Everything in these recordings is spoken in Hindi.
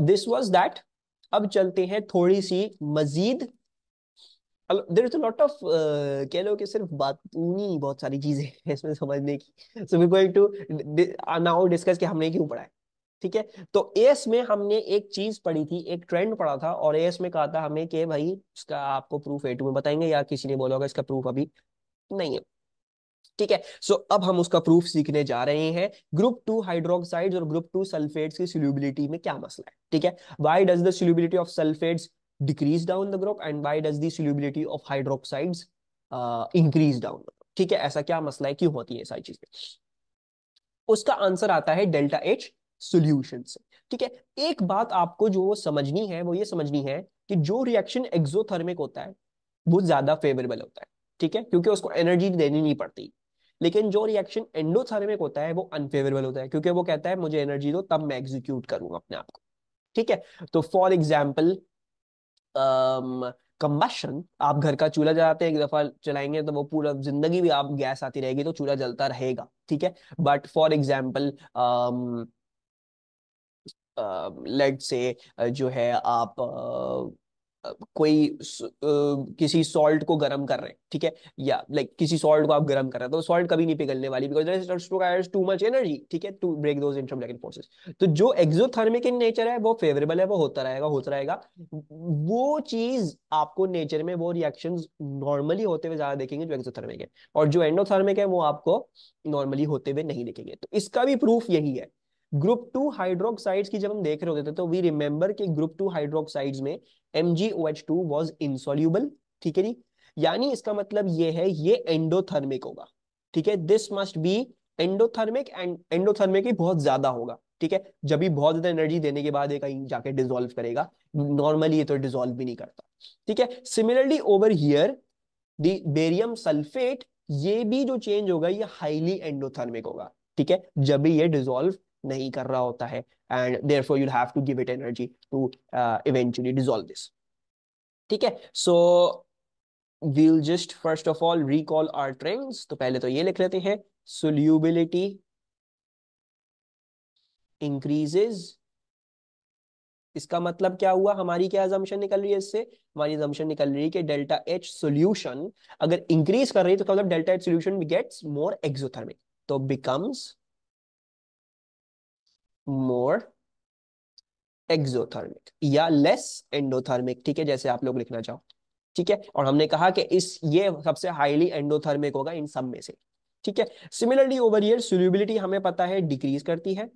दिस वॉज दैट अब चलते हैं थोड़ी सी मजीद देर इज लॉट ऑफ कह लो कि सिर्फ बातूनी बहुत सारी चीजें हैं इसमें समझने की so we going to now discuss कि हमने क्यों पढ़ा है ठीक है तो एस में हमने एक चीज पढ़ी थी एक ट्रेंड पढ़ा था और एस में कहा था हमें कि भाई इसका आपको प्रूफ ए टू में बताएंगे या किसी ने बोला होगा इसका प्रूफ अभी नहीं है ठीक है सो अब हम उसका प्रूफ सीखने जा रहे हैं ग्रुप टू हाइड्रोक्साइड और ग्रुप टू सल्फेट्स की सोल्यूबिलिटी में क्या मसला है ठीक है why does the of sulphates decrease down the group and why does the of hydroxide increase down ठीक है ऐसा क्या मसला है क्यों होती है सारी चीजें उसका आंसर आता है डेल्टा एच सोल्यूशन से ठीक है एक बात आपको जो समझनी है वो ये समझनी है कि जो रिएक्शन एक्सोथर्मिक होता है वो ज्यादा फेवरेबल होता है ठीक है क्योंकि उसको एनर्जी देनी नहीं पड़ती लेकिन जो रिएक्शन एंडोथर्मिक होता है वो अनफेवरेबल होता है क्योंकि वो कहता है मुझे एनर्जी दो तब मैं एग्जीक्यूट करूंगा अपने आप को ठीक है तो फॉर एग्जाम्पल कंबशन आप घर का चूल्हा जलाते हैं एक दफा चलाएंगे तो वो पूरा जिंदगी भी आप गैस आती रहेगी तो चूल्हा जलता रहेगा ठीक है बट फॉर एग्जाम्पल लेट से जो है आप uh, कोई किसी सॉल्ट को गर्म कर रहे हैं ठीक है या लाइक किसी सॉल्ट को आप गर्म कर रहे हैं तो सॉल्ट कभी नहीं पिघलने वाली because requires too much energy ठीक है to break those intermolecular forces तो जो एक्सोथर्मिक इन नेचर है वो फेवरेबल है वो होता रहेगा होता रहेगा वो चीज आपको नेचर में वो रिएक्शन नॉर्मली होते हुए ज्यादा देखेंगे जो एक्सोथर्मिक है और जो एंडोथर्मिक है वो आपको नॉर्मली होते हुए नहीं देखेंगे तो इसका भी प्रूफ यही है ग्रुप टू हाइड्रोक्साइड्स की जब हम देख रहे होते थे तो वी रिमेम्बर कि ग्रुप टू हाइड्रोक्साइड्स में M G O H two was insoluble ठीक है जी यानी इसका मतलब ये है ये एंडोथर्मिक होगा ठीक है this must be endothermic and endothermic ही बहुत ज्यादा होगा ठीक है जब भी बहुत ज्यादा एनर्जी देने के बाद ये कहीं जाके डिजोल्व करेगा नॉर्मली ये तो डिजोल्व भी नहीं करता ठीक है similarly over here the barium sulphate ये भी जो चेंज होगा ये हाईली एंडोथर्मिक होगा ठीक है जब भी ये डिजोल्व नहीं कर रहा होता है and therefore you'll have to give it energy to eventually dissolve this ठीक है so we'll just first of all recall our trends तो पहले तो ये लिख लेते हैं सोल्यूबिलिटी इंक्रीजेज इसका मतलब क्या हुआ हमारी क्या एजम्पन निकल रही है इससे हमारी एजम्पन निकल रही है कि डेल्टा एच सोल्यूशन अगर इंक्रीज कर रही है तो क्या मतलब delta H solution gets more exothermic तो बिकम्स मोर एक्सोथर्मिक या लेस एंडोथर्मिक ठीक है जैसे आप लोग लिखना चाहो ठीक है और हमने कहा कि इस ये सबसे हाईली एंडोथर्मिक होगा इन सब में से ठीक है सिमिलरली ओवर ईयर सोल्यूबिलिटी हमें पता है डिक्रीज करती है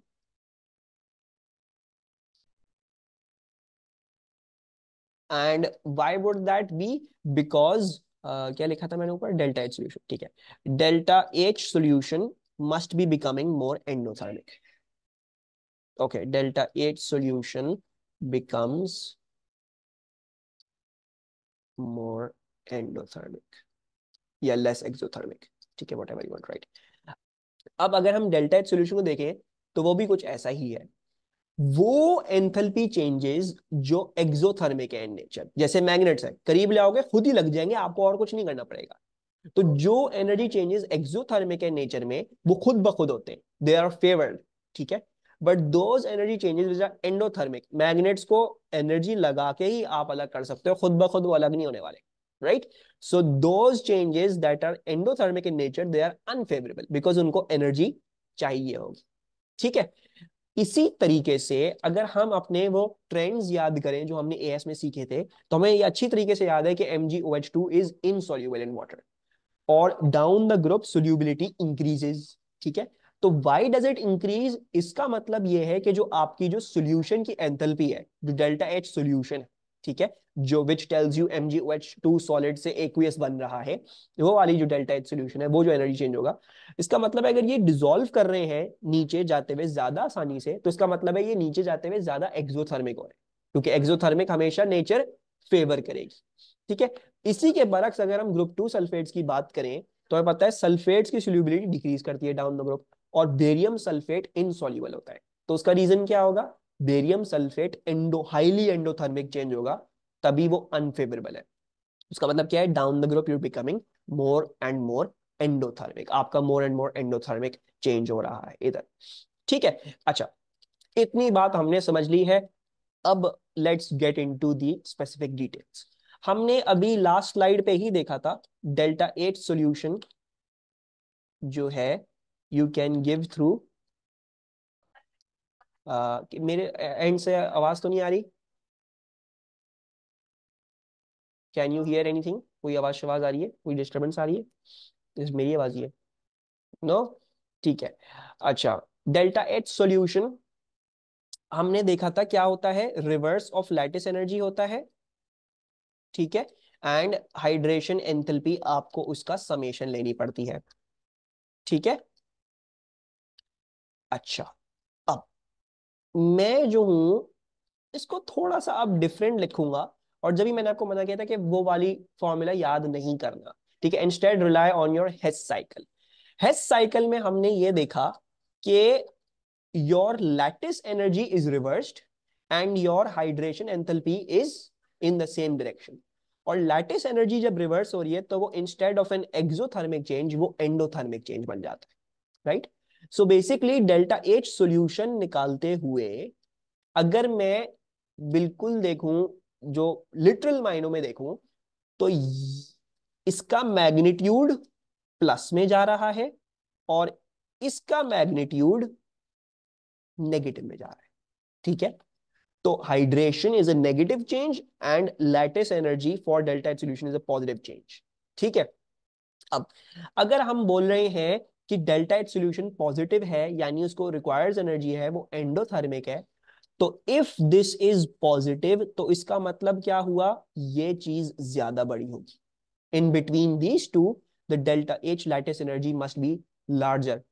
and why would that be because क्या लिखा था मैंने ऊपर डेल्टा एच सोल्यूशन ठीक है delta H solution must be becoming more endothermic okay delta 8 solution becomes more endothermic या less exothermic ठीक है वट एवर यू वॉन्ट अब अगर हम डेल्टा एच सोल्यूशन को देखें तो वो भी कुछ ऐसा ही है वो एंथल्पी चेंजेस जो एक्सोथर्मिक है नेचर जैसे मैग्नेट्स है करीब ले खुद ही लग जाएंगे आपको और कुछ नहीं करना पड़ेगा तो जो एनर्जी चेंजेस एक्सोथर्मिक है नेचर में वो खुद ब खुद होते हैं दे आर फेवर्ड ठीक है but those energy changes which are endothermic magnets को एनर्जी लगा के ही आप अलग कर सकते हो खुद ब खुद वो अलग नहीं होने वाले right so those changes that are endothermic in nature they are unfavourable because उनको एनर्जी चाहिए होगी ठीक है इसी तरीके से अगर हम अपने वो ट्रेंड्स याद करें जो हमने एएस में सीखे थे तो हमें ये अच्छी तरीके से याद है कि M G O H two is soluble in water और down the group solubility increases ठीक है तो वाई डज इट इंक्रीज इसका मतलब ये है कि जो आपकी जो सोल्यूशन की एंथेल्पी है जो डेल्टा एच सोल्यूशन है ठीक है जो which tells you M G H two solid से एक्वियस बन रहा है वो वाली जो डेल्टा एच सोल्यूशन है वो जो एनर्जी चेंज होगा इसका मतलब है अगर ये डिजोल्व कर रहे हैं नीचे जाते हुए ज्यादा आसानी से तो इसका मतलब है ये नीचे जाते हुए ज्यादा एक्सोथर्मिक हो रहे हैं क्योंकि एक्सोथर्मिक हमेशा नेचर फेवर करेगी ठीक है इसी के बरक्स अगर हम ग्रुप टू सल्फेट्स की बात करें तो हमें पता है सल्फेट्स की सोल्यूबिलिटी डिक्रीज करती है डाउन द ग्रुप और बेरियम सल्फेट इनसॉल्यूबल होता है तो उसका रीजन क्या होगा barium sulphate endo highly endothermic change होगा तभी वो अनफेवरेबल है उसका मतलब क्या है down the group you're becoming more and more endothermic आपका more and more endothermic change हो रहा है इधर ठीक है अच्छा इतनी बात हमने समझ ली है अब let's get into the specific details हमने अभी लास्ट स्लाइड पे ही देखा था डेल्टा एट सोल्यूशन जो है यू कैन गिव थ्रू मेरे एंड से आवाज तो नहीं आ रही कैन यू हियर एनीथिंग कोई आवाज शवाज आ रही है कोई डिस्टर्बेंस आ रही है इस मेरी आवाज ही है नो no? ठीक है अच्छा डेल्टा एच सॉल्यूशन हमने देखा था क्या होता है रिवर्स ऑफ लैटिस एनर्जी होता है ठीक है एंड हाइड्रेशन एंथेल्पी आपको उसका समेशन लेनी पड़ती है ठीक है अच्छा अब मैं जो हूं इसको थोड़ा सा अब डिफरेंट लिखूंगा और जब भी मैंने आपको मना किया था कि वो वाली फॉर्मूला याद नहीं करना ठीक है instead rely on your Hess cycle Hess cycle में हमने ये देखा कि your lattice energy is reversed and your hydration enthalpy is in the same direction और लैटिस एनर्जी जब रिवर्स हो रही है तो वो instead of an exothermic change वो एंडोथर्मिक चेंज बन जाता है right right? So basically delta H solution निकालते हुए अगर मैं बिल्कुल देखूं जो लिटरल मायनों में देखूं तो इसका मैग्नीट्यूड प्लस में जा रहा है और इसका मैग्नीट्यूड नेगेटिव में जा रहा है ठीक है तो hydration is a negative change and lattice energy for delta H solution is a positive change ठीक है अब अगर हम बोल रहे हैं कि डेल्टा एच सोल्यूशन पॉजिटिव है यानी उसको रिक्वायर्स एनर्जी है वो एंडोथर्मिक है तो इफ दिस इज पॉजिटिव तो इसका मतलब क्या हुआ ये चीज ज्यादा बड़ी होगी in between these two the delta H lattice energy must be larger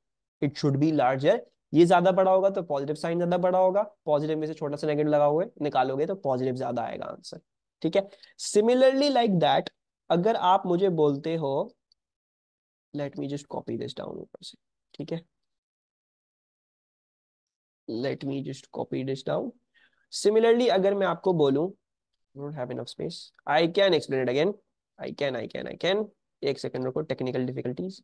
it should be larger ये ज्यादा बड़ा होगा तो पॉजिटिव साइन ज्यादा बड़ा होगा पॉजिटिव में से छोटा सा नेगेटिव लगाओगे निकालोगे तो पॉजिटिव ज्यादा आएगा आंसर ठीक है सिमिलरली लाइक दैट अगर आप मुझे बोलते हो let me just copy this down ऊपर से ठीक है let me just copy this down similarly अगर मैं आपको बोलूं don't have enough space I can explain it again I can I can I can एक सेकंड रुको technical difficulties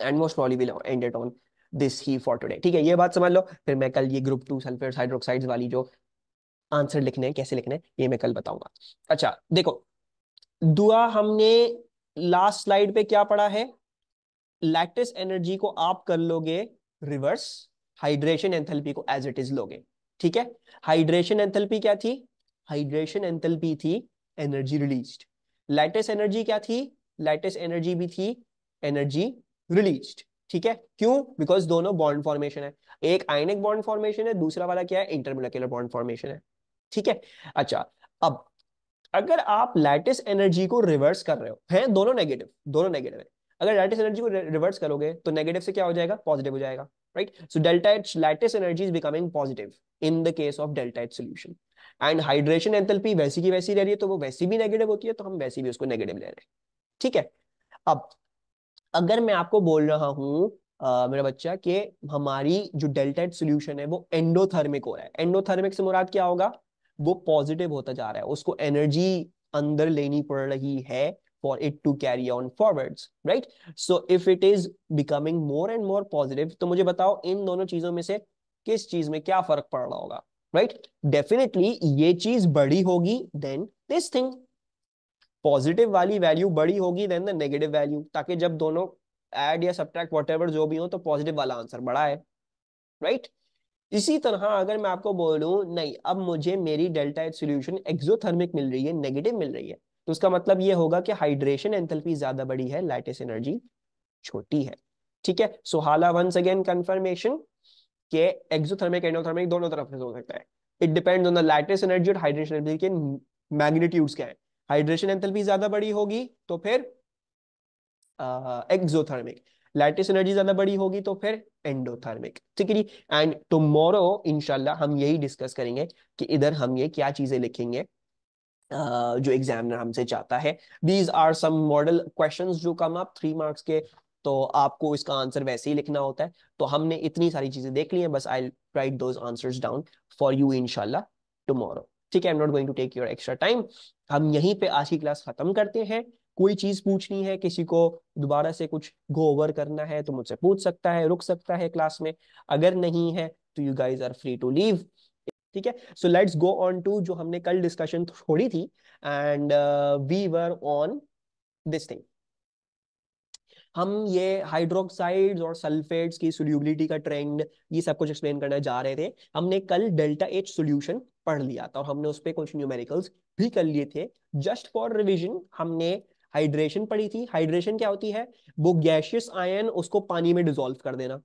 and most probably will end it on this ही फॉर टुडे ठीक है ये बात समझ लो फिर मैं कल ये ग्रुप 2 सल्फेट्स हाइड्रोक्साइड्स वाली जो आंसर लिखने हैं कैसे लिखने हैं ये मैं कल बताऊंगा अच्छा देखो दुआ हमने लास्ट स्लाइड पे क्या पड़ा है लैक्टिस एनर्जी को आप कर लोगे रिवर्स हाइड्रेशन एंथैल्पी को एज इट इज लोगे ठीक है हाइड्रेशन एंथैल्पी क्या थी हाइड्रेशन एंथैल्पी थी एनर्जी रिलीज्ड लैटिस एनर्जी क्या थी लैटिस एनर्जी भी थी एनर्जी रिलीज्ड ठीक है क्यों बिकॉज दोनों बॉन्ड फॉर्मेशन है एक आयनिक बॉन्ड फॉर्मेशन है दूसरा वाला क्या है इंटरमोलिकुलर बॉन्ड फॉर्मेशन है ठीक है अच्छा अब अगर आप लैटिस एनर्जी को रिवर्स कर रहे हो हैं दोनों नेगेटिव दोनों नेगेटिव है अगर लैटिस एनर्जी को रिवर्स करोगे तो नेगेटिव से क्या हो जाएगा पॉजिटिव हो जाएगा right so delta H lattice energy is becoming positive in the case of delta H solution and hydration enthalpy वैसी की वैसी रह रही है तो वो वैसी भी नेगेटिव होती है तो हम वैसी भी उसको नेगेटिव ले रहे हैं ठीक है अब अगर मैं आपको बोल रहा हूं Uh, मेरा बच्चा कि हमारी जो डेल्टा एच सोल्यूशन है वो एंडोथर्मिक हो रहा है एंडोथर्मिक से मुराद क्या होगा वो पॉजिटिव होता जा रहा है उसको एनर्जी अंदर लेनी पड़ रही है for it to carry on forwards right so if it is becoming more and more positive तो मुझे बताओ इन दोनों चीजों में से किस चीज में क्या फर्क पड़ रहा होगा राइट right? डेफिनेटली ये चीज बड़ी होगी देन दिस थिंग पॉजिटिव वाली वैल्यू बड़ी होगी देन द नेगेटिव वैल्यू ताकि जब दोनों एड या सब्ट्रैक्ट वट जो भी हो तो पॉजिटिव वाला आंसर बड़ा है राइट right? इसी तरह अगर मैं आपको बोलूं नहीं अब मुझे मेरी डेल्टा एच सोल्यूशन एक्सोथर्मिक मिल रही है नेगेटिव मिल रही है तो उसका मतलब ये होगा कि हाइड्रेशन एंथेल्पी ज्यादा बड़ी है लैटिस एनर्जी छोटी है ठीक है सो हाला वंस अगेन कंफर्मेशन के एक्सोथर्मिक एंडोथर्मिक दोनों तरफ से हो सकता है it depends on the lattice energy और हाइड्रेशन एनर्जी के मैग्नीट्यूड्स क्या है हाइड्रेशन एंथेल्पी ज्यादा बड़ी होगी तो फिर एक्सोथर्मिक uh, लैटिस एनर्जी ज्यादा बड़ी होगी तो फिर एंडोथर्मिक ठीक है जी एंड टुमोरो इनशाला हम यही डिस्कस करेंगे कि इधर हम ये क्या चीजें लिखेंगे Uh, जो एग्जामिनर हमसे चाहता है these are some model questions जो कम आप थ्री मार्क्स के तो आपको इसका आंसर वैसे ही लिखना होता है तो हमने इतनी सारी चीजें देख ली हैं बस आई राइट दो आंसर्स डाउन फॉर यू इनशाला टुमारो ठीक है I am not going to take your extra time हम यहीं पे आज की क्लास खत्म करते हैं कोई चीज पूछनी है किसी को दोबारा से कुछ गो ओवर करना है तो मुझसे पूछ सकता है रुक सकता है क्लास में अगर नहीं है तो you guys are free to leave ठीक है so let's go on to जो हमने कल डिस्कशन छोड़ी थी and we were on this thing हम ये हाइड्रोक्साइड्स और सल्फेट्स की सोल्यूबिलिटी का ट्रेंड ये सब कुछ एक्सप्लेन करने जा रहे थे हमने कल डेल्टा एच सोल्यूशन पढ़ लिया था और हमने उस पर कुछ न्यूमेरिकल्स भी कर लिए थे जस्ट फॉर रिविजन हमने हाइड्रेशन पड़ी थी हाइड्रेशन क्या होती है वो गैशियस आयन उसको पानी में डिजोल्व कर देना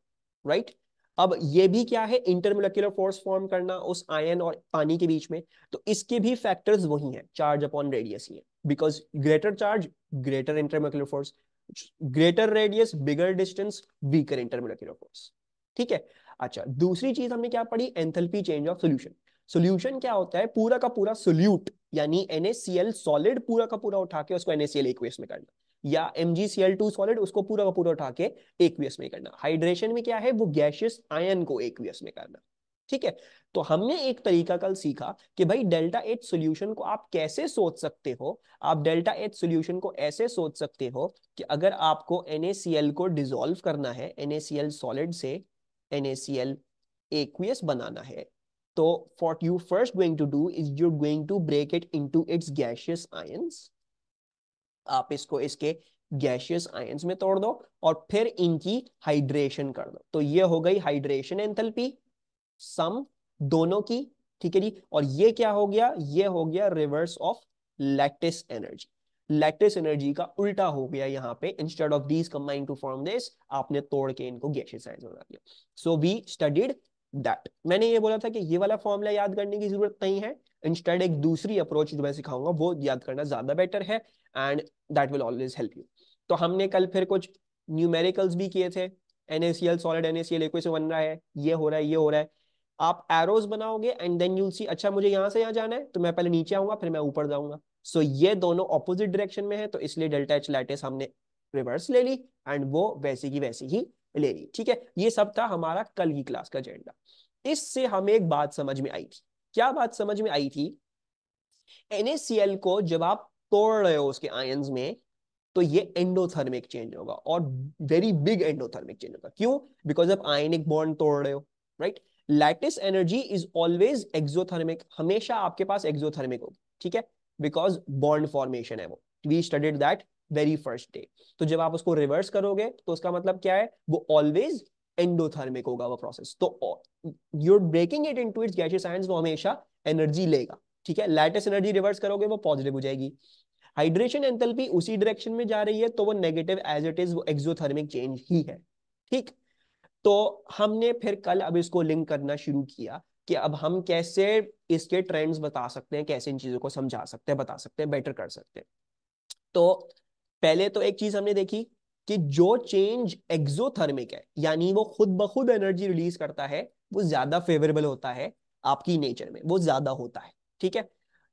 राइट right? अब ये भी क्या है इंटरमोलिकुलर फोर्स फॉर्म करना उस आयन और पानी के बीच में तो इसके भी फैक्टर्स वही हैं चार्ज अपॉन रेडियस ही है because greater charge greater intermolecular force greater radius bigger distance weaker intermolecular force ठीक है अच्छा दूसरी चीज हमने क्या पढ़ी enthalpy change of solution solution क्या होता है पूरा का पूरा सोल्यूट यानी NaCl सॉलिड पूरा का पूरा उठा के उसको NaCl एक्वेस में करना या MgCl2 सॉलिड उसको पूरा का पूरा उठा के एक्वियस में करना हाइड्रेशन में क्या है वो गैशियस आयन को एक्वियस में करना ठीक है तो हमने एक तरीका कल सीखा कि भाई डेल्टा एच सॉल्यूशन को आप कैसे सोच सकते हो आप डेल्टा एच सॉल्यूशन को ऐसे सोच सकते हो कि अगर आपको NaCl को डिसॉल्व करना है NaCl सॉलिड से NaCl एक्वियस बनाना है So what you first going to do is you're going to break it into its gaseous ions. आप इसको इसके गैशियस आयंस में तोड़ दो और फिर इनकी हाइड्रेशन कर दो तो ये हो गई हाइड्रेशन एंथेल्पी सम दोनों की ठीक है जी और ये क्या हो गया ये हो गया reverse of lattice energy lattice energy का उल्टा हो गया यहाँ पे instead of these combine to form this आपने तोड़ के इनको गैशियस आयंस बना दिया सो वी स्टडीड दैट मैंने ये बोला था कि ये वाला फॉर्मूला याद करने की जरूरत नहीं है इंस्टेड एक दूसरी अप्रोच जो मैं सिखाऊंगा वो याद करना ज्यादा बेटर है and that will always help you तो हमने कल फिर कुछ न्यूमेरिकल्स भी किए थे एनएसीएल सॉलिड एनएसीएल इक्वेशन बन रहा है ये हो रहा है ये हो रहा है आप एरोज बनाओगे एंड देन यूल सी अच्छा मुझे यहाँ से यहाँ जाना है तो मैं पहले नीचे आऊंगा फिर मैं ऊपर जाऊंगा सो so, ये दोनों ऑपोजिट डायरेक्शन में है तो इसलिए डेल्टा एच लैटिस हमने रिवर्स ले ली एंड वो वैसी की वैसी ही मिलेगी ठीक है ये सब था हमारा कल की क्लास का एजेंडा इससे हमें एक बात समझ में आई थी क्या बात समझ में आई थी एनएसीएल को जब आप तोड़ रहे हो उसके आय में तो ये एंडोथर्मिक चेंज होगा और वेरी बिग एंडोथर्मिक चेंज होगा क्यों बिकॉज आप आयनिक बॉन्ड तोड़ रहे हो right lattice energy is always exothermic हमेशा आपके पास एक्सोथर्मिक होगी ठीक है बिकॉज बॉन्ड फॉर्मेशन है वो we studied that very first day तो जब आप उसको रिवर्स करोगे तो उसका मतलब क्या है वो ऑलवेज एंडोथर्मिक होगा वो प्रोसेस तो you're breaking it into its gaseous ions वो हमेशा एनर्जी लेगा ठीक है लेटेस्ट एनर्जी रिवर्स करोगे वो पॉजिटिव हो जाएगी हाइड्रेशन एंथैल्पी उसी डायरेक्शन में जा रही है तो वो नेगेटिव एज इट इज वो एक्सोथर्मिक चेंज ही है ठीक तो हमने फिर कल अब इसको लिंक करना शुरू किया कि अब हम कैसे इसके ट्रेंड्स बता सकते हैं कैसे इन चीजों को समझा सकते हैं बता सकते हैं बेटर कर सकते हैं तो पहले तो एक चीज हमने देखी कि जो चेंज एक्सोथर्मिक है यानी वो खुद ब खुद एनर्जी रिलीज करता है वो ज्यादा फेवरेबल होता है आपकी नेचर में वो ज्यादा होता है ठीक है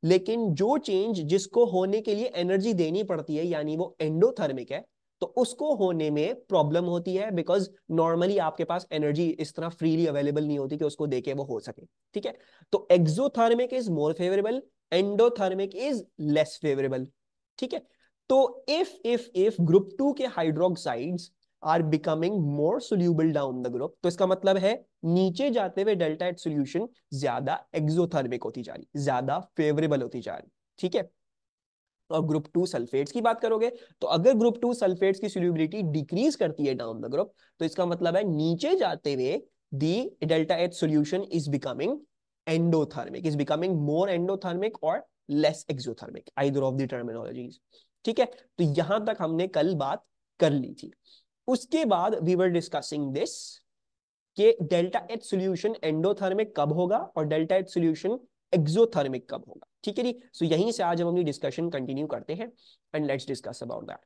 लेकिन जो चेंज जिसको होने के लिए एनर्जी देनी पड़ती है यानी वो एंडोथर्मिक है तो उसको होने में प्रॉब्लम होती है बिकॉज नॉर्मली आपके पास एनर्जी इस तरह फ्रीली अवेलेबल नहीं होती कि उसको देके वो हो सके ठीक है तो exothermic is more favourable endothermic is less favourable ठीक है तो if if if group two के hydroxides are becoming more soluble down the group तो इसका मतलब है नीचे जाते हुए डेल्टा एट सोल्यूशन ज्यादा एक्सोथर्मिक होती जा रही ज्यादा फेवरेबल होती जा रही ठीक है और ग्रुप टू सल्फेट्स की बात करोगे तो अगर ग्रुप टू सल्फेट्स की सोल्यूबिलिटी डिक्रीज करती है डाउन द ग्रुप तो इसका मतलब है नीचे जाते हुए the delta H solution is becoming endothermic is becoming more endothermic और less exothermic either of the terminologies ठीक है तो यहां तक हमने कल बात कर ली थी उसके बाद वी वर डिस्कसिंग दिस के डेल्टा एच सोल्यूशन एंडोथर्मिक कब होगा और डेल्टा एच सोल्यूशन एक्सोथर्मिक कब होगा ठीक है जी सो यहीं से आज हम अपनी डिस्कशन कंटिन्यू करते हैं and let's discuss about that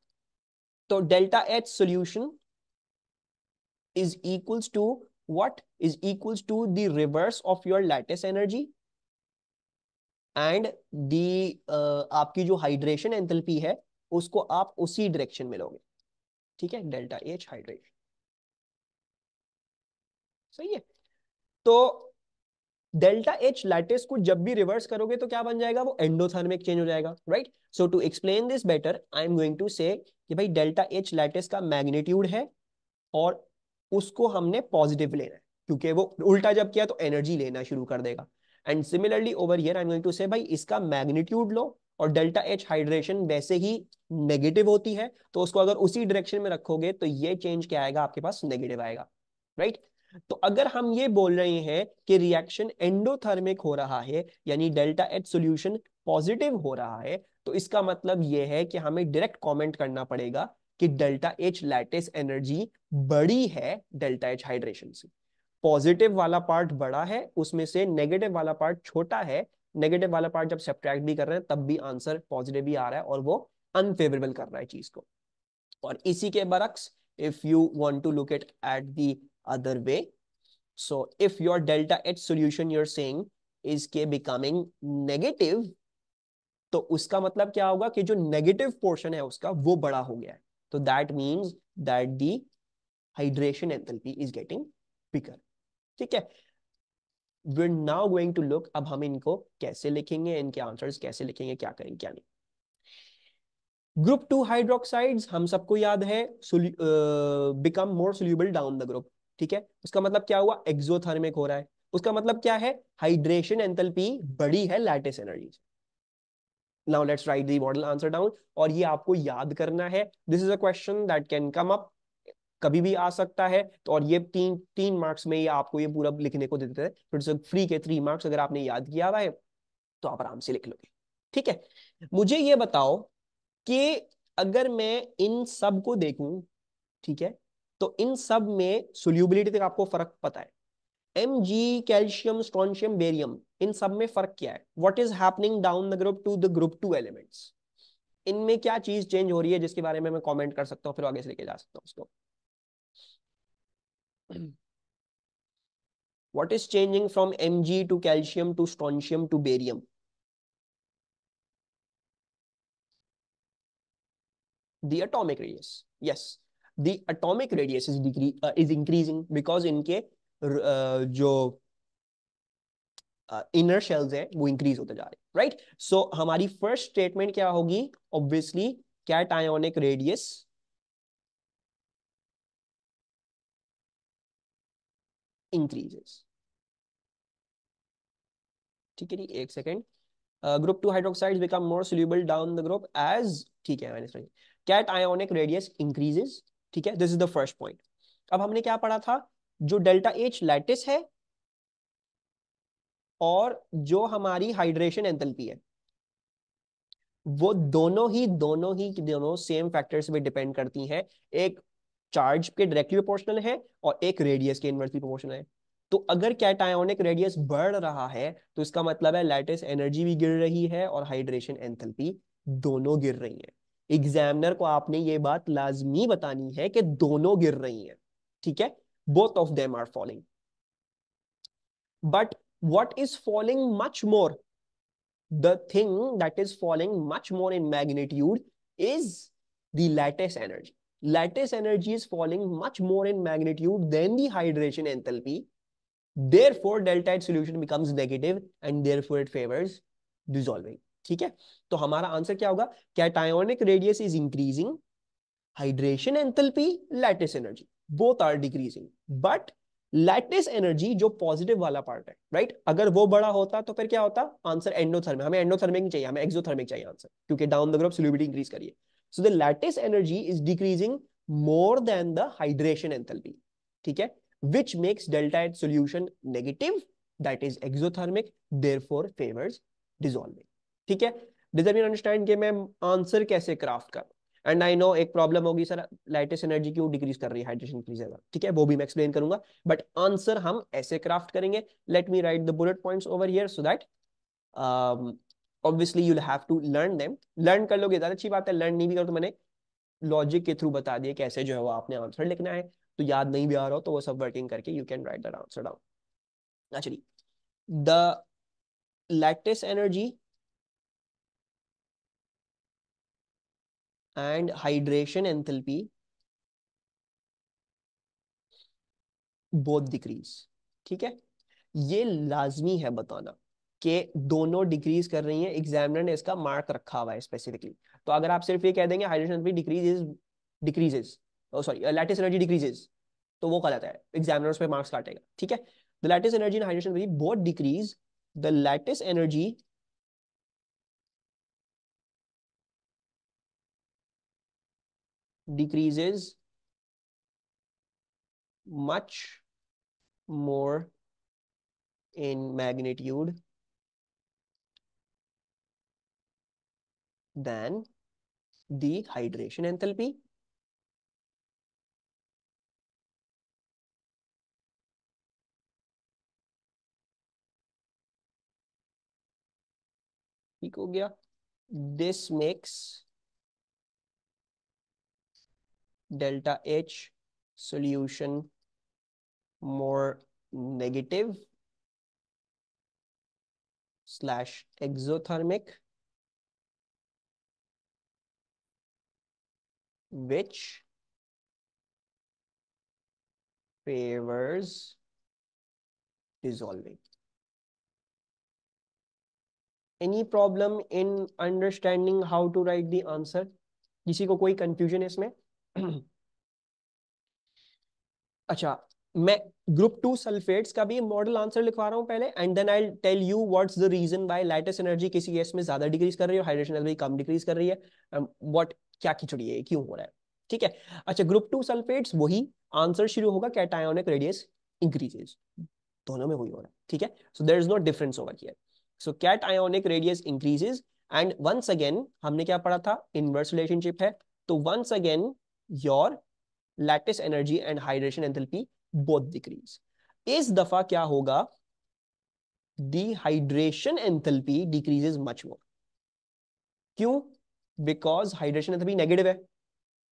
तो delta H solution is equals to what is equals to the reverse of your lattice energy and the आपकी जो हाइड्रेशन एंथैल्पी है उसको आप उसी डायरेक्शन में लोगे ठीक है डेल्टा एच हाइड्रेशन सही है तो डेल्टा एच लैटिस को जब भी रिवर्स करोगे तो क्या बन जाएगा वो एंडोथर्मिक चेंज हो जाएगा right so to explain this better I am going to say कि भाई डेल्टा एच लैटिस का मैग्नीट्यूड है और उसको हमने पॉजिटिव लेना है क्योंकि वो उल्टा जब किया तो एनर्जी लेना शुरू कर देगा and similarly over here I am going to say भाई इसका मैग्नीट्यूड लो और डेल्टा एच हाइड्रेशन वैसे ही नेगेटिव होती है तो उसको अगर उसी डायरेक्शन में रखोगे तो ये चेंज क्या आएगा आपके पास नेगेटिव आएगा राइट तो अगर हम ये बोल रहे हैं कि रिएक्शन एंडोथर्मिक हो रहा है यानी डेल्टा एच सोल्यूशन पॉजिटिव हो रहा है तो इसका मतलब यह है कि हमें डायरेक्ट कॉमेंट करना पड़ेगा कि डेल्टा एच लैटिस एनर्जी बड़ी है डेल्टा एच हाइड्रेशन से पॉजिटिव वाला पार्ट बड़ा है उसमें से नेगेटिव वाला पार्ट छोटा है नेगेटिव वाला पार्ट जब सेप्ट्रैक्ट भी कर रहे हैं तब भी आंसर पॉजिटिव ही आ रहा है और वो अनफेवरेबल कर रहा है चीज को और इसी के बरक्स if you want to look at at the other way so if your delta H solution your सेंग इज के बिकमिंग नेगेटिव तो उसका मतलब क्या होगा कि जो नेगेटिव पोर्शन है उसका वो बड़ा हो गया है तो that means that the hydration enthalpy is getting bigger ठीक है we now going to look अब हम इनको कैसे लिखेंगे इनके आंसर्स कैसे लिखेंगे क्या करेंगे क्या नहीं ग्रुप टू हाइड्रोक्साइड्स हम सबको याद है become more soluble down the group ठीक है उसका मतलब क्या हुआ एक्सोथर्मिक हो रहा है उसका मतलब क्या है हाइड्रेशन एंथैल्पी बड़ी है lattice energy now let's write the model answer down और ये आपको याद करना है this is a question that can come up कभी भी आ सकता है तो और ये तीन तीन मार्क्स में ये आपको ये पूरा लिखने को देते हैं तो फ्री के थ्री मार्क्स अगर आपने याद किया हुआ है तो आप आराम से लिख लोगे ठीक है मुझे ये बताओ कि अगर मैं इन सब को देखूं ठीक है तो इन सब में सोल्यूबिलिटी तक आपको फर्क पता है M G calcium strontium barium इन सब में फर्क क्या है what is happening down the group two the group two elements इनमें क्या चीज चेंज हो रही है जिसके बारे में मैं कमेंट कर सकता हूँ फिर आगे से लेके जा सकता हूँ उसको what is changing from mg to calcium to strontium to barium the atomic radius yes the atomic radius is decrease uh, is increasing because इनके uh, जो इनर शेल्स हैं वो इंक्रीज होते जा रहे हैं right so हमारी first statement क्या होगी obviously cationic radius इंक्रीजेस ठीक है जी एक second group two hydroxide become more soluble down the group as ठीक है मैंने समझ कैट आयोनिक रेडियस इंक्रीजेस ठीक है this is the first point अब हमने क्या पढ़ा था जो डेल्टा एच लैटिस है और जो हमारी हाइड्रेशन एंथैल्पी है वो दोनों ही दोनों ही दोनों सेम फैक्टर्स पे डिपेंड करती हैं एक चार्ज के डायरेक्टली प्रोपोर्शनल है और एक रेडियस के इनवर्सली प्रोपोर्शनल है तो अगर कैटायोनिक रेडियस बढ़ रहा है तो इसका मतलब है लैटिस एनर्जी भी गिर रही है और हाइड्रेशन एंथैल्पी दोनों गिर रही है एग्जामिनर को आपने ये बात लाजमी बतानी है कि दोनों गिर रही हैं ठीक है both of them are falling but what is falling much more the thing that is falling much more in magnitude is the lattice energy lattice energy is falling much more in magnitude than the hydration enthalpy. Therefore, delta H solution becomes negative and therefore it favors dissolving. ठीक है तो हमारा आंसर क्या होगा cationic radius is increasing hydration enthalpy lattice energy both are decreasing but lattice energy जो पॉजिटिव वाला पार्ट है राइट right? अगर वो बड़ा होता तो फिर क्या होता आंसर एंडोथर्मिक हमें एंडोथर्मिक चाहिए हमें एक्सोथर्मिक चाहिए आंसर क्योंकि down the group solubility increase करिए So the lattice energy is decreasing more than the hydration enthalpy, ठीक है? Which makes delta H solution negative, that is exothermic, therefore favors dissolving. ठीक है? Does everyone understand कि मैं आंसर कैसे क्राफ्ट करूं? एंड आई नो एक प्रॉब्लम होगी सर लाइटेस्ट एनर्जी क्यों डिक्रीज कर रही है हाइड्रेशन की जगह ठीक है वो भी मैं एक्सप्लेन करूंगा बट आंसर हम ऐसे क्राफ्ट करेंगे let me write the bullet points over here so that obviously you have to learn them learn कर लोगे ज्यादा अच्छी बात है लर्न नहीं भी करो तो मैंने लॉजिक के थ्रू बता दिया कैसे जो है वो आपने आंसर लिखना है तो याद नहीं भी आ रहा हो तो वो सब वर्किंग करके you can write that answer down चलिए the lattice energy and hydration enthalpy both decrease ठीक है ये लाजमी है बताना के दोनों डिक्रीज कर रही है एग्जामिनर ने इसका मार्क रखा हुआ है स्पेसिफिकली तो अगर आप सिर्फ ये कह देंगे hydration energy decreases decreases sorry lattice energy decreases तो वो गलत है एग्जामिनर उस पर मार्क्स काटेगा ठीक है the lattice energy and hydrogen energy both decrease the lattice energy decreases much more in magnitude than the hydration enthalpy. This makes delta H solution more negative slash exothermic which favors dissolving. Any problem in understanding how to write the answer? kisi ko koi confusion hai isme acha मैं ग्रुप टू सल्फेट्स का भी मॉडल आंसर लिखवा रहा हूँ पहले and then I tell you what's the reason by lattice energy किसी गैस में ज्यादा डिक्रीज कर रही है हाइड्रेशन एनर्जी कम डिक्रीज कर रही है व्हाट um, क्या खिचड़ी है क्यों हो रहा है ठीक है अच्छा ग्रुप टू सल्फेट्स वही आंसर शुरू होगा कैटायोनिक रेडियस इंक्रीजेज दोनों में वही हो रहा है ठीक है so there is no difference over here so cationic radius increases and once again हमने क्या पढ़ा था इनवर्स रिलेशनशिप है तो once again your lattice energy and hydration enthalpy both decrease इस दफा क्या होगा dehydration enthalpy decreases much more क्यों बिकॉज हाइड्रेशन एंथैल्पी नेगेटिव है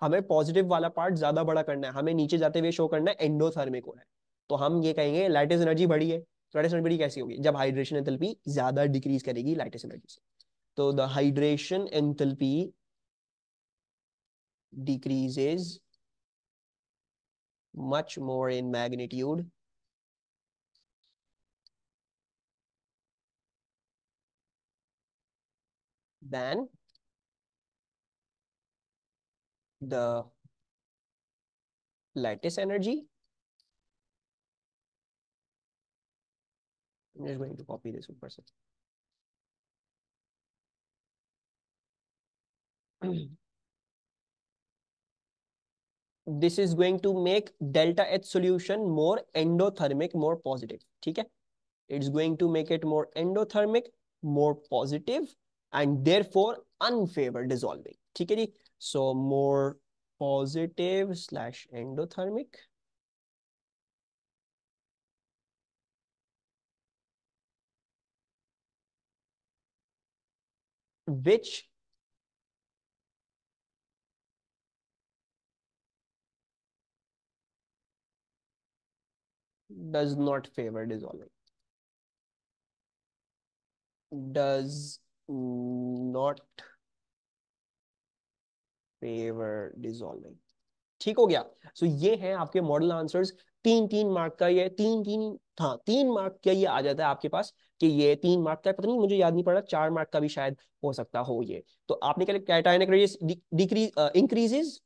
हमें पॉजिटिव वाला पार्ट ज्यादा बड़ा करना है हमें नीचे जाते हुए शो करना है एंडोथर्मिक हो रहा है तो हम ये कहेंगे लाइटेस्ट एनर्जी बढ़ी है तो लैटिस एनर्जी कैसी होगी जब हाइड्रेशन एंथैल्पी ज्यादा डिक्रीज करेगी लाइटेस्ट एनर्जी से तो the hydration enthalpy decreases much more in magnitude than the lattice energy. I'm just going to copy this super this is going to make delta H solution more endothermic, more positive. Okay? It's going to make it more endothermic, more positive, and therefore unfavored dissolving. Okay? So more positive slash endothermic. Which does not favor dissolving does not favour dissolving ठीक हो गया सो so, ये है आपके मॉडल आंसर्स तीन तीन मार्क का ये तीन तीन हाँ तीन मार्क का ये आ जाता है आपके पास कि ये तीन मार्क का पता नहीं मुझे याद नहीं पड़ रहा चार मार्क का भी शायद हो सकता हो ये तो आपने क्या cationic increases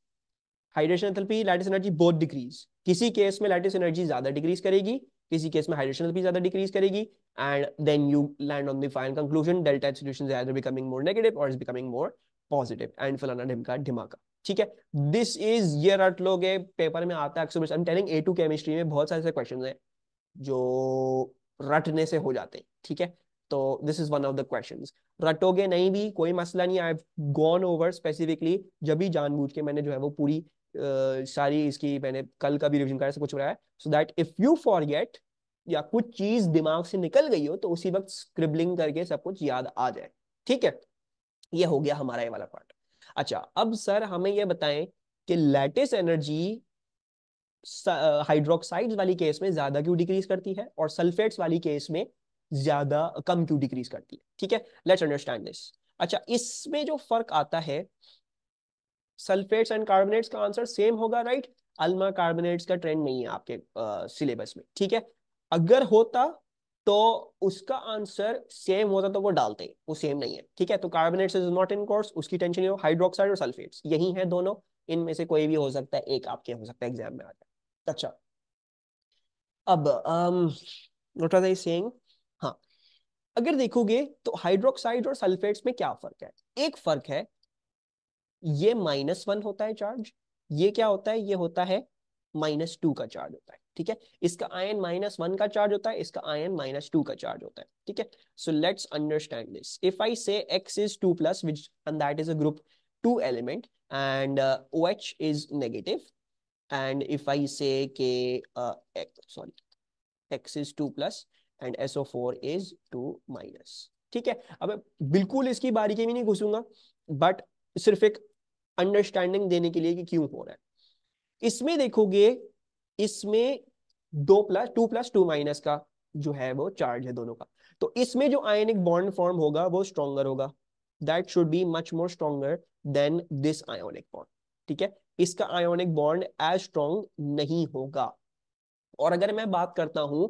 hydration enthalpy lattice energy both decrease किसी केस में लाइटिस एनर्जी ज्यादा डिक्रीज करेगी किसी केस में हाइड्रेशन एथलपी ज्यादा डिक्रीज करेगी and then you land on the final conclusion delta H solution becoming more negative और is becoming more positive and फलाना ढिमका ढिमाका ठीक है दिस इज ये अट लोग पेपर में आता है अक्सर I am telling A two chemistry में बहुत सारे ऐसे क्वेश्चन है जो रटने से हो जाते हैं ठीक है तो this is one of the question रटोगे नहीं भी कोई मसला नहीं आई गॉन ओवर स्पेसिफिकली जब भी जानबूझ के मैंने जो है वो पूरी uh, सारी इसकी मैंने कल का भी रिविजन करा कुछ बनाया so that if you for या कुछ चीज दिमाग से निकल गई हो तो उसी वक्त स्क्रिबलिंग करके सब कुछ याद आ जाए ठीक है ये हो गया हमारा ये वाला पार्ट अच्छा अब सर हमें ये बताएं कि लैटिस एनर्जी हाइड्रोक्साइड वाली केस में ज्यादा क्यों डिक्रीज करती है और सल्फेट्स वाली केस में ज्यादा कम क्यों डिक्रीज करती है ठीक है लेट्स अंडरस्टैंड दिस अच्छा इसमें जो फर्क आता है सल्फेट्स एंड कार्बोनेट्स का आंसर सेम होगा राइट अल्मा कार्बोनेट्स का ट्रेंड नहीं है आपके सिलेबस में ठीक है अगर होता तो उसका आंसर सेम होता तो वो डालते वो सेम नहीं है ठीक है तो carbonate is not in course उसकी टेंशन नहीं हो हाइड्रोक्साइड और सल्फेट्स यही है दोनों इनमें से कोई भी हो सकता है एक आपके हो सकता है एग्जाम में आ जाए अच्छा अब नोट um, आई हाँ अगर देखोगे तो हाइड्रोक्साइड और सल्फेट्स में क्या फर्क है एक फर्क है ये माइनस वन होता है चार्ज ये क्या होता है ये होता है माइनस टू का चार्ज होता है ठीक है इसका आयन माइनस वन का चार्ज होता है इसका आयन माइनस टू का चार्ज होता है ठीक है so let's understand this if I say X is two plus which and that is a group two element and O H is negative and if I say K sorry X is two plus and S O four is two minus ठीक है अब बिल्कुल इसकी बारीकी में नहीं घुसूंगा बट सिर्फ एक अंडरस्टैंडिंग देने के लिए कि क्यों हो रहा है इसमें देखोगे इसमें दो plus two plus two minus का जो है वो चार्ज है दोनों का तो इसमें जो आयनिक बॉन्ड फॉर्म होगा वो स्ट्रॉन्गर होगा that should be much more stronger than this ionic bond ठीक है इसका आयोनिक बॉन्ड एज स्ट्रॉन्ग नहीं होगा और अगर मैं बात करता हूं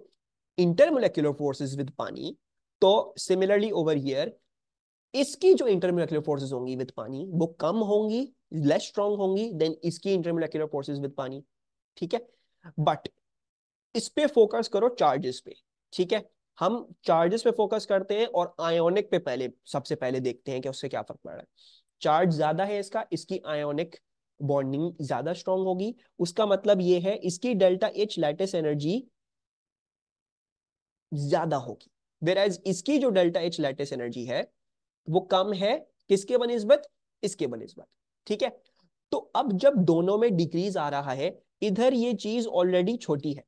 इंटरमोलिकुलर फोर्सेस विद पानी तो सिमिलरली ओवर हियर इसकी जो इंटरमोलिकुलर फोर्सेस होंगी विद पानी वो कम होंगी लेस स्ट्रॉन्ग होंगी देन इसकी इंटरमोलिकुलर फोर्सेज विद पानी ठीक है बट इस पे फोकस करो चार्जेस पे ठीक है हम चार्जेस पे फोकस करते हैं और आयोनिक पे पहले सबसे पहले देखते हैं कि उससे क्या फर्क पड़ रहा है चार्ज ज्यादा है इसका इसकी आयोनिक बॉन्डिंग ज्यादा स्ट्रॉन्ग होगी उसका मतलब ये है इसकी डेल्टा एच लैटिस एनर्जी ज्यादा होगी वेर एज इसकी जो डेल्टा एच लैटिस एनर्जी है वो कम है किसके बनस्बत इसके बनस्बत ठीक है तो अब जब दोनों में डिक्रीज आ रहा है इधर ये चीज ऑलरेडी छोटी है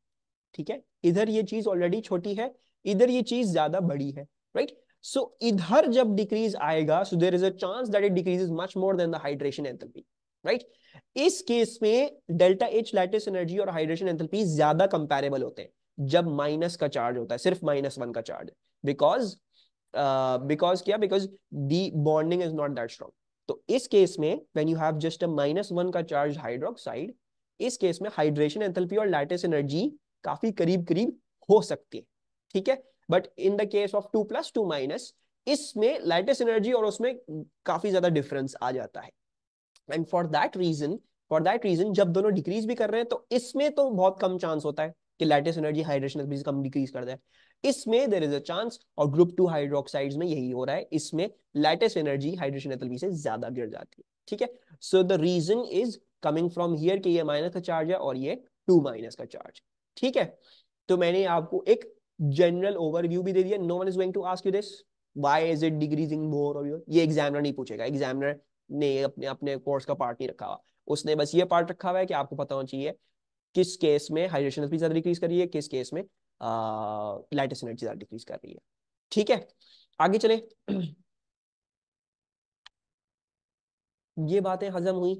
ठीक है इधर ये चीज ऑलरेडी छोटी है इधर ये चीज ज्यादा बड़ी है राइट right? सो so, इधर जब डिक्रीज आएगा so there is a chance that it decrease is much more than the hydration enthalpy right इस केस में डेल्टा एच लैटिस एनर्जी और हाइड्रेशन एंथैल्पी ज्यादा कंपैरेबल होते हैं जब माइनस का चार्ज होता है सिर्फ माइनस वन का चार्ज बिकॉज बिकॉज क्या because the bonding is not that strong तो इस केस में when you have just a minus one का चार्ज हाइड्रोक्साइड इस केस में हाइड्रेशन एंथेल्पी और लैटिस एनर्जी काफी करीब करीब हो सकती है ठीक है but in the case of two plus two minus इसमें लैटिस एनर्जी और उसमें काफी ज्यादा डिफरेंस आ जाता है and for that reason for that reason जब दोनों डिक्रीज भी कर रहे हैं तो इसमें तो बहुत कम चांस होता है कि लैटिस एनर्जी हाइड्रेशन एनर्जी कम डिक्रीज कर दे इसमें देर इज अ चांस और ग्रुप टू हाइड्रोक्साइड में यही हो रहा है इसमें लेटेस्ट एनर्जी हाइड्रोजन एथलमी से ज्यादा गिर जाती है ठीक है so the reason is coming from here के ये माइनस का चार्ज है और ये टू माइनस का चार्ज ठीक है तो मैंने आपको एक जनरल ओवरव्यू भी दे दिया no one is going to ask you this why is it decreasing more और ये एग्जामिनर नहीं पूछेगा एग्जामिनर ने अपने अपने कोर्स का पार्ट नहीं रखा हुआ उसने बस ये पार्ट रखा हुआ है कि आपको पता होना चाहिए किस केस में हाइड्रेशन ज्यादा डिक्रीज करिए किस केस में लाइटेस्ट एनर्जी ज़्यादा डिक्रीज कर रही है ठीक है आगे चले ये बातें हजम हुई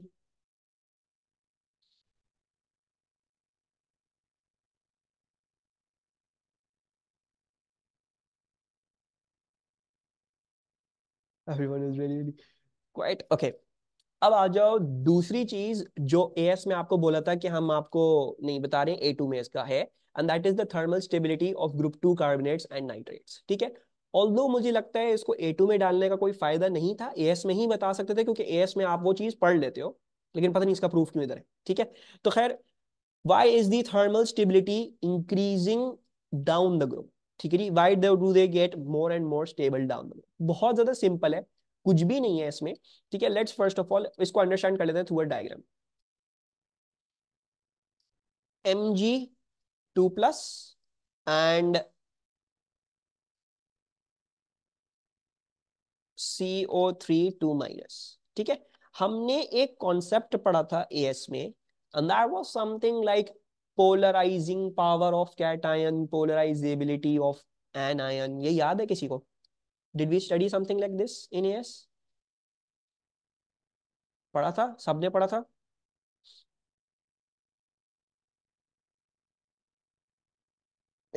everyone is really really quite okay अब आ जाओ दूसरी चीज जो ए एस में आपको बोला था कि हम आपको नहीं बता रहे ए टू में इसका है and that is the thermal stability of group two carbonates and nitrates ठीक है ऑल्दो मुझे लगता है इसको ए में डालने का कोई फायदा नहीं था ए में ही बता सकते थे क्योंकि ए में आप वो चीज पढ़ लेते हो लेकिन पता नहीं इसका प्रूफ क्यों इधर है ठीक है तो खैर why is the thermal stability increasing down the group ठीक है जी why do they get more and more stable down the group बहुत ज्यादा सिंपल है कुछ भी नहीं है इसमें ठीक है लेट्स फर्स्ट ऑफ ऑल इसको अंडरस्टैंड कर लेते हैं through a diagram M G 2 plus and CO3 2 minus. ठीक है हमने एक कॉन्सेप्ट पढ़ा था एएस में and that was something like polarising power of cation polarisability of anion ये याद है किसी को did we study something like this in AS पढ़ा था सबने पढ़ा था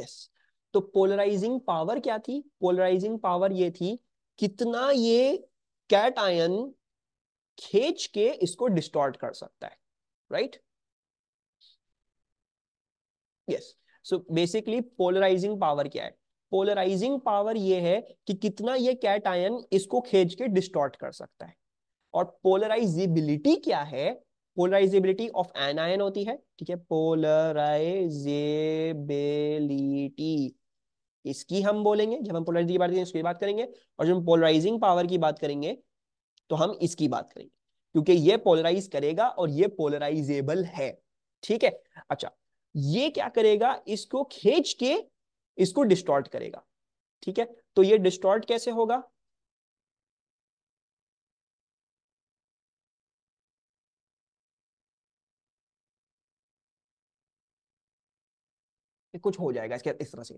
वापस तो पोलराइजिंग पावर क्या थी पोलराइजिंग पावर ये थी कितना ये कैट आयन खेच के इसको डिस्टॉर्ट कर सकता है right yes so basically polarising power क्या है पोलराइजिंग पावर ये है कि कितना ये कैट आयन इसको खेच के डिस्टॉर्ट कर सकता है और पोलराइजिबिलिटी क्या है पोलराइजेबिलिटी ऑफ एनायन होती है ठीक है पोलराइजेबिलिटी इसकी हम बोलेंगे जब हम पोलराइजेशन की बात करेंगे इसकी बात करेंगे और जब हम पोलराइजिंग पावर की बात करेंगे तो हम इसकी बात करेंगे क्योंकि ये पोलराइज करेगा और ये पोलराइजेबल है ठीक है अच्छा ये क्या करेगा इसको खींच के इसको डिस्टॉर्ट करेगा ठीक है तो ये डिस्टॉर्ट कैसे होगा कुछ हो जाएगा इसके इस तरह से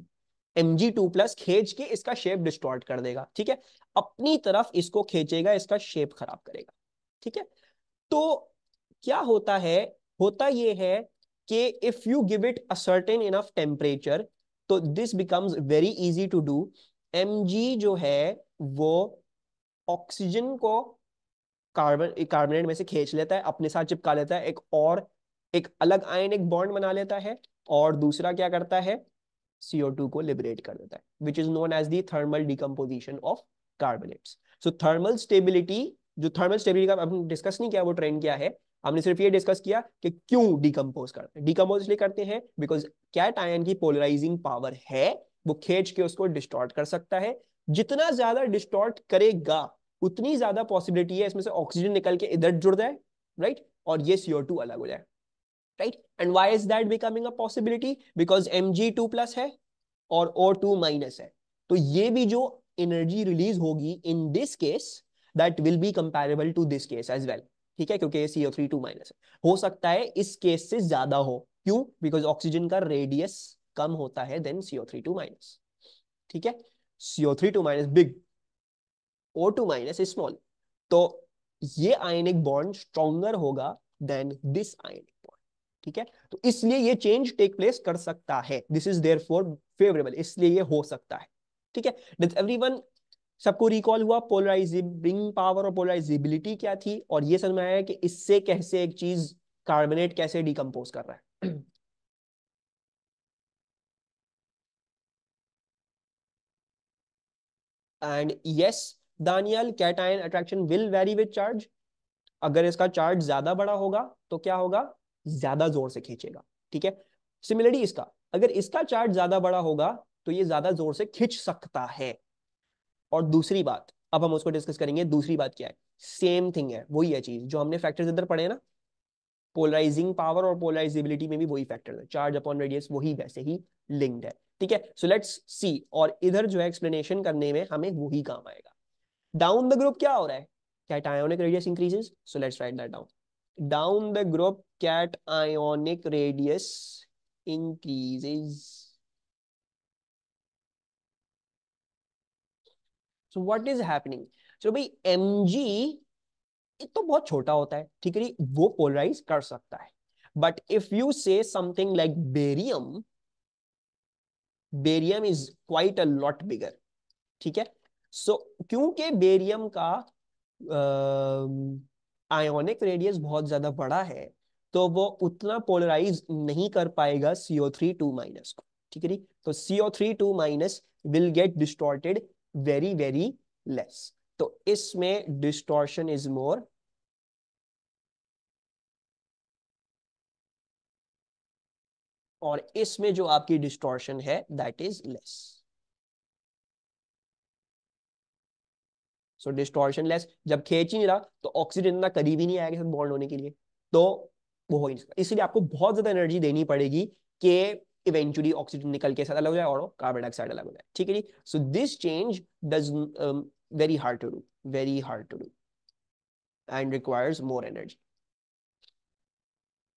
एम जी टू प्लस खींच के इसका शेप डिस्टॉर्ट कर देगा ठीक है अपनी तरफ इसको खेचेगा इसका शेप खराब करेगा ठीक है तो क्या होता है होता ये है कि if you give it a certain enough temperature तो this becomes very easy to do M जो है वो ऑक्सीजन को कार्बन कार्बोनेट में से खींच लेता है अपने साथ चिपका लेता है एक और एक अलग आयन एक बॉन्ड बना लेता है और दूसरा क्या करता है CO2 को लिबरेट कर देता है which is known as the thermal decomposition of carbonates so thermal stability जो थर्मल स्टेबिलिटी का हमने डिस्कस नहीं किया वो ट्रेंड क्या है हमने सिर्फ ये डिस्कस किया कि क्यों डिकम्पोज करते हैं डिकम्पोज इसलिए करते हैं बिकॉज कैट आयन की पोलराइजिंग पावर है वो खेच के उसको डिस्टॉर्ट कर सकता है जितना ज्यादा डिस्टॉर्ट करेगा उतनी ज्यादा पॉसिबिलिटी है इसमें से ऑक्सीजन निकल के इधर जुड़ जाए राइट और ये सीओ अलग हो जाए right and why is that becoming a possibility because M G two plus है और ओ टू माइनस है तो ये भी जो एनर्जी रिलीज होगी in this case that will be comparable to this case as well ठीक है क्योंकि सीओ थ्री टू माइनस हो सकता है इस केस से ज्यादा हो क्यों बिकॉज ऑक्सीजन का रेडियस कम होता है than CO three two minus ठीक है CO three two minus big O two minus small तो ये आयनिक बॉन्ड स्ट्रॉन्गर होगा देन दिस आयन ठीक है तो इसलिए ये चेंज टेक प्लेस कर सकता है दिस इज देयर फॉर फेवरेबल इसलिए ये हो सकता है ठीक है डज एवरीवन सबको रिकॉल हुआ पोलराइजिंग पावर और पोलराइजेबिलिटी क्या थी और ये समझ में आया कि इससे कैसे एक चीज कार्बोनेट कैसे डिकम्पोज कर रहा है and yes the anion cation attraction will vary with charge अगर इसका चार्ज ज्यादा बड़ा होगा तो क्या होगा ज्यादा जोर से खींचेगा ठीक है सिमिलरली इसका अगर इसका चार्ज ज्यादा बड़ा होगा तो ये ज्यादा जोर से खींच सकता है और दूसरी बात अब हम उसको डिस्कस करेंगे दूसरी बात क्या है सेम थिंग है वही है चीज जो हमने फैक्टर्स इधर पढ़े ना पोलराइजिंग पावर और पोलराइजेबिलिटी में भी वही फैक्टर है चार्ज अपॉन रेडियस वही वैसे ही लिंक्ड है ठीक है सो लेट्स सी और इधर जो है एक्सप्लेनेशन करने में हमें वही काम आएगा डाउन द ग्रुप क्या हो रहा है क्या time radius increases so let's write that down down the group cationic radius increases. So what is happening? So भाई Mg ये तो बहुत छोटा होता है ठीक है वो पोलराइज कर सकता है but if you say something like barium barium is quite a lot bigger ठीक है सो so, क्योंकि बेरियम का आयोनिक रेडियस बहुत ज्यादा बड़ा है तो वो उतना पोलराइज नहीं कर पाएगा सीओ थ्री टू माइनस को ठीक है तो CO three two minus will get distorted very very less तो इसमें डिस्टोर्शन इज मोर और इसमें जो आपकी डिस्टोर्शन है that is less so distortion less जब खेच ही नहीं रहा तो ऑक्सीजन इतना करीब ही नहीं आएगा साथ बॉन्ड होने के लिए तो वो हो ही नहीं सकता इसलिए आपको बहुत ज्यादा एनर्जी देनी पड़ेगी कि इवेंचुअली ऑक्सीजन निकल के साथ अलग हो जाए और कार्बन डाइऑक्साइड अलग हो जाए ठीक है जी so this change does very hard to do very hard to do and requires more energy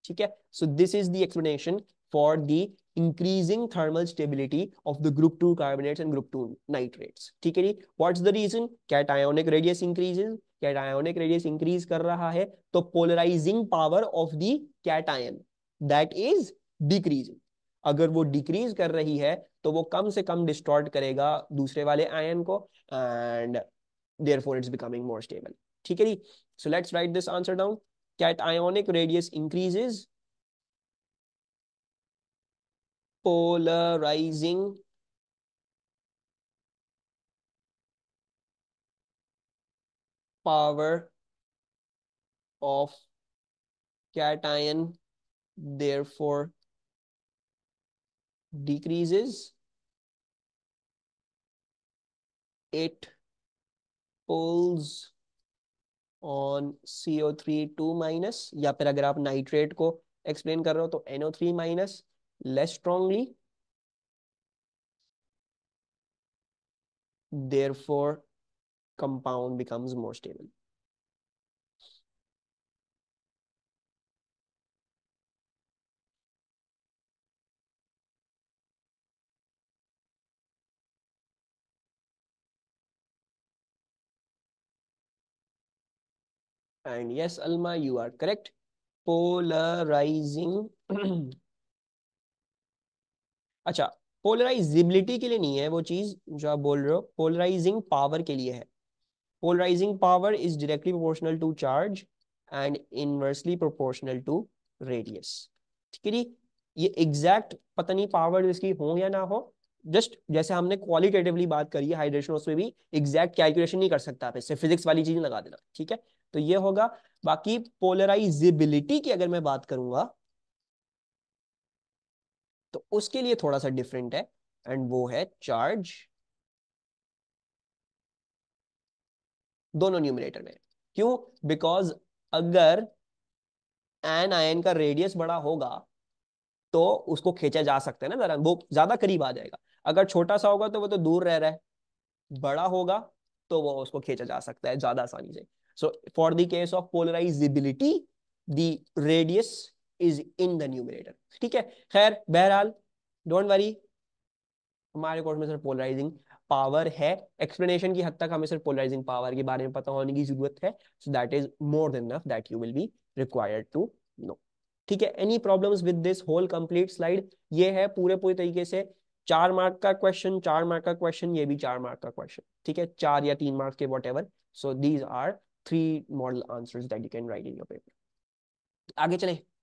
ठीक है so this is the explanation for the increasing thermal stability of the group 2 carbonates and group 2 nitrates ठीक है जी what's the reason cationic radius increases cationic radius increase कर रहा है तो polarising power of the cation that is decreasing अगर वो डिक्रीज कर रही है तो वो कम से कम डिस्टॉर्ट करेगा दूसरे वाले आयन को and therefore it's becoming more stable ठीक है जी so let's write this answer down cationic radius increases polarizing power of cation therefore decreases it pulls on CO3 2 minus या फिर अगर आप नाइट्रेट को एक्सप्लेन कर रहे हो तो NO3 minus less strongly. Therefore, compound becomes more stable. And yes, Alma, you are correct. Polarizing अच्छा पोलराइजिबिलिटी के लिए नहीं है वो चीज जो आप बोल रहे हो पोलराइजिंग पावर के लिए है polarising power is directly proportional to charge and inversely proportional to radius ठीक है जी ये एग्जैक्ट पता नहीं पावर इसकी हो या ना हो जस्ट जैसे हमने क्वालिटेटिवली बात करी है हाइड्रेशन उसमें भी एग्जैक्ट कैलकुलेशन नहीं कर सकता आप इससे फिजिक्स वाली चीज लगा देना ठीक है तो ये होगा बाकी पोलराइजेबिलिटी की अगर मैं बात करूंगा तो उसके लिए थोड़ा सा डिफरेंट है एंड वो है चार्ज दोनों न्यूमिनेटर में क्यों बिकॉज अगर एन आयन का रेडियस बड़ा होगा तो उसको खींचा जा सकता है ना जरा वो ज्यादा करीब आ जाएगा अगर छोटा सा होगा तो वो तो दूर रह रहा है बड़ा होगा तो वो उसको खींचा जा सकता है ज्यादा आसानी से so for the case of polarisability the radius is in the numerator ठीक है खैर बहरहाल डोंट वरी हमारे कोर्स में सर पोलराइजिंग पावर है एक्सप्लेनेशन की हद तक हमें सर पोलराइजिंग पावर के बारे में पता होने की जरूरत है so that is more than enough that you will be required to know ठीक है any problems with this whole complete slide ये है पूरे पूरे तरीके से चार मार्क का क्वेश्चन चार मार्क का क्वेश्चन ये भी चार मार्क का क्वेश्चन ठीक है चार या तीन मार्क के whatever so these are three model answer that you can write in your paper आगे चले